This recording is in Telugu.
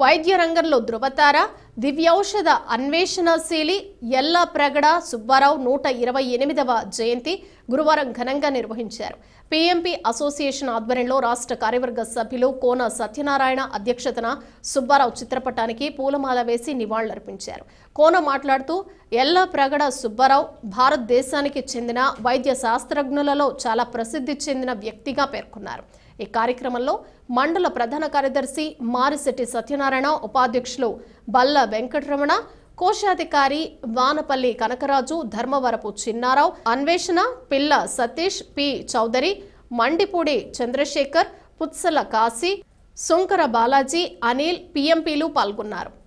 వైద్య రంగంలో ధృవతార దివ్యౌషధ అన్వేషణశీలి ఎల్ల ప్రగడ సుబ్బారావు నూట ఇరవై ఎనిమిదవ జయంతి గురువారం ఘనంగా నిర్వహించారు పీఎంపీ అసోసియేషన్ ఆధ్వర్యంలో రాష్ట్ర కార్యవర్గ సభ్యులు కోన సత్యనారాయణ అధ్యక్షతన సుబ్బారావు చిత్రపటానికి పూలమాల వేసి నివాళులర్పించారు కోన మాట్లాడుతూ ఎల్ల ప్రగడ సుబ్బారావు భారతదేశానికి చెందిన వైద్య శాస్త్రజ్ఞులలో చాలా ప్రసిద్ధి చెందిన వ్యక్తిగా పేర్కొన్నారు ఈ కార్యక్రమంలో మండల ప్రధాన కార్యదర్శి మారిశెట్టి సత్యనారాయణ ఉపాధ్యక్షులు బల్ల వెంకటరమణ కోశాధికారి వానపల్లి కనకరాజు ధర్మవరపు చిన్నారావు అన్వేషణ పిల్ల సతీష్ పి చౌదరి మండిపూడి చంద్రశేఖర్ పుత్సల కాశీ సుంకర బాలాజీ అనిల్ పిఎంపీలు పాల్గొన్నారు